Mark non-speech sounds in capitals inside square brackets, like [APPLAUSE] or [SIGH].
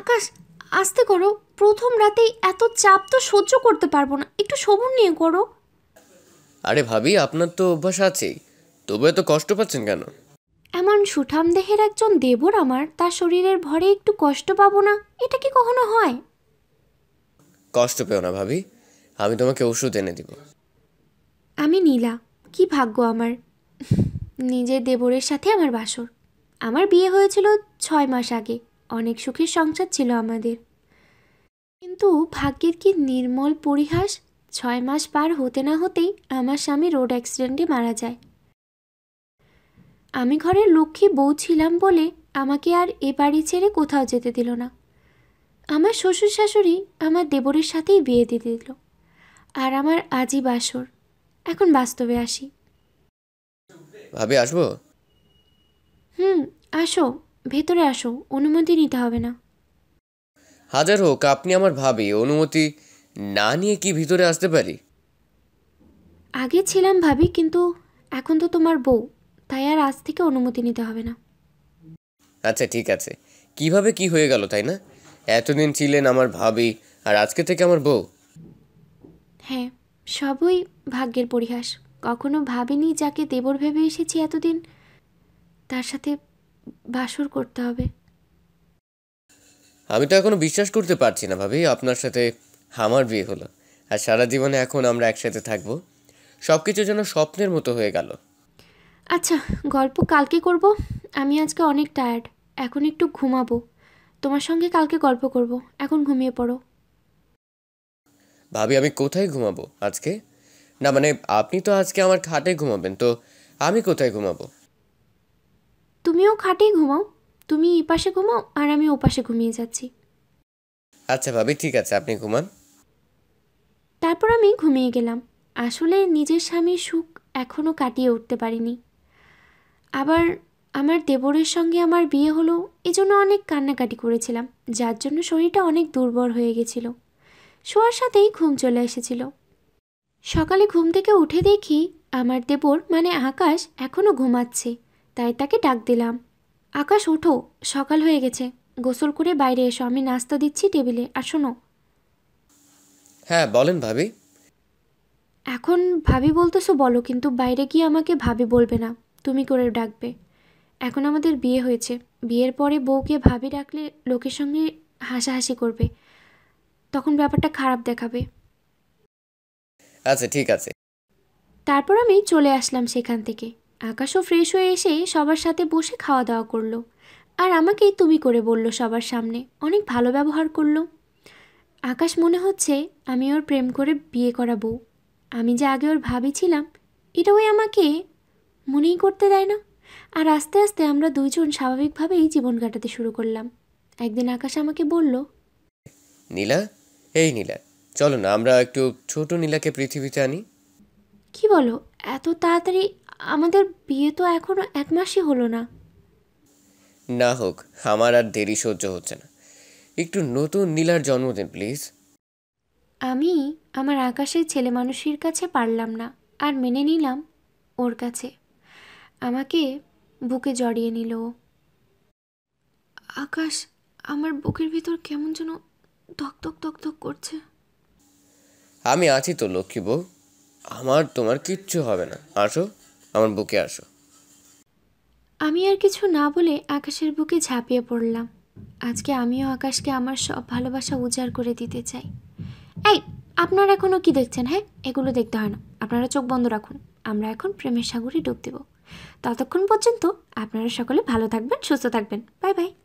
আকাশ আস্তে করো প্রথম রাতেই এত চাপ তো সহ্য করতে পারবো না একটু সবুর নিয়ে করো আরে ভাবি আপনার তো অভ্যাস আছেই তবু এত কষ্ট পাচ্ছেন কেন এমন সুঠাম দেহের একজন দেবর আমার তার শরীরের ভরে একটু কষ্ট পাবো না এটা কি কখনো হয় কষ্ট পেও না ভাবি আমি তোমাকে ওষুধ এনে দিব আমি নীলা কি ভাগ্য আমার [LAUGHS] নিজের দেবরের সাথে আমার বাসর আমার বিয়ে হয়েছিল ছয় মাস আগে অনেক সুখের সংসার ছিল আমাদের কিন্তু ভাগ্যের কি নির্মল পরিহাস ছয় মাস পার হতে না হতেই আমার স্বামী রোড অ্যাক্সিডেন্টে মারা যায় আমি ঘরের লক্ষ্মী বউ ছিলাম বলে আমাকে আর এ বাড়ি ছেড়ে কোথাও যেতে দিল না আমার শ্বশুর শাশুড়ি আমার দেবরের সাথেই বিয়ে দিয়ে দিল আর আমার আজই বাসর এখন বাস্তবে আসি ভাবে আসবো হুম আসো ভেতরে আসো অনুমতি নিতে হবে না হাজার হোক আপনি আমার ভাবি অনুমতি না নিয়ে কি ভিতরে আসতে পারি আগে ছিলাম ভাবি কিন্তু এখন তো তোমার বউ তাই আর আজ থেকে অনুমতি নিতে হবে না আচ্ছা ঠিক আছে কিভাবে কি হয়ে গেল তাই না এতদিন ছিলেন আমার ভাবি আর আজকে থেকে আমার বউ হ্যাঁ সবই ভাগ্যের পরিহাস কখনো ভাবিনি যাকে দেবর ভেবে এসেছি এতদিন তার সাথে বাসর করতে হবে আমি তো এখনো বিশ্বাস করতে পারছি না ভাবি আপনার সাথে আমার বিয়ে হলো আর সারা জীবনে এখন আমরা একসাথে থাকবো সব কিছু যেন স্বপ্নের মতো হয়ে গেল আচ্ছা গল্প কালকে করব আমি আজকে অনেক টায়ার্ড এখন একটু ঘুমাবো তোমার সঙ্গে কালকে গল্প করব এখন ঘুমিয়ে পড়ো ভাবি আমি কোথায় ঘুমাবো আজকে না মানে আপনি তো আজকে আমার খাটে ঘুমাবেন তো আমি কোথায় ঘুমাবো তুমিও খাটে ঘুমাও তুমি এই পাশে ঘুমাও আর আমি ও পাশে ঘুমিয়ে যাচ্ছি আচ্ছা ভাবি ঠিক আছে আপনি ঘুমান তারপর আমি ঘুমিয়ে গেলাম আসলে নিজের স্বামীর সুখ এখনও কাটিয়ে উঠতে পারিনি আবার আমার দেবরের সঙ্গে আমার বিয়ে হলো এজন্য অনেক কান্নাকাটি করেছিলাম যার জন্য শরীরটা অনেক দুর্বল হয়ে গেছিল শোয়ার সাথেই ঘুম চলে এসেছিল সকালে ঘুম থেকে উঠে দেখি আমার দেবর মানে আকাশ এখনও ঘুমাচ্ছে তাই তাকে ডাক দিলাম আকাশ ওঠো সকাল হয়ে গেছে গোসল করে বাইরে এসো আমি নাস্তা দিচ্ছি টেবিলে আর শোনো হ্যাঁ বলেন ভাবি এখন ভাবি বলতেছো বলো কিন্তু বাইরে গিয়ে আমাকে ভাবি বলবে না তুমি করে ডাকবে এখন আমাদের বিয়ে হয়েছে বিয়ের পরে বউকে ভাবি ডাকলে লোকের সঙ্গে হাসাহাসি করবে তখন ব্যাপারটা খারাপ দেখাবে আচ্ছা ঠিক আছে তারপর আমি চলে আসলাম সেখান থেকে আকাশও ফ্রেশ হয়ে এসে সবার সাথে বসে খাওয়া দাওয়া করলো আর আমাকে তুমি করে বলল সবার সামনে অনেক ভালো ব্যবহার করলো আকাশ মনে হচ্ছে আমি ওর প্রেম করে বিয়ে করাবো আমি যে আগে ওর ভাবিছিলাম এটা ওই আমাকে মনেই করতে দেয় না আর আস্তে আস্তে আমরা দুইজন স্বাভাবিকভাবেই জীবন কাটাতে শুরু করলাম একদিন আকাশ আমাকে বলল নীলা এই নীলা চলো না আমরা একটু ছোট নীলাকে পৃথিবীতে আনি কি বলো এত তাড়াতাড়ি আমাদের বিয়ে তো এখনো এক মাসই হলো না না হোক আমার আর দেরি সহ্য হচ্ছে না একটু নতুন নীলার জন্মদিন প্লিজ আমি আমার আকাশের ছেলে মানুষের কাছে পারলাম না আর মেনে নিলাম ওর কাছে আমাকে বুকে জড়িয়ে নিল আকাশ আমার বুকের ভিতর কেমন যেন ধক ধক ধক ধক করছে আমি আছি তো লক্ষ্মী বউ আমার তোমার কিচ্ছু হবে না আসো আমার বুকে আসো আমি আর কিছু না বলে আকাশের বুকে ঝাঁপিয়ে পড়লাম আজকে আমিও আকাশকে আমার সব ভালোবাসা উজাড় করে দিতে চাই এই আপনারা এখনও কি দেখছেন হ্যাঁ এগুলো দেখতে হয় না আপনারা চোখ বন্ধ রাখুন আমরা এখন প্রেমের সাগরে ডুব দেব ততক্ষণ পর্যন্ত আপনারা সকলে ভালো থাকবেন সুস্থ থাকবেন বাই বাই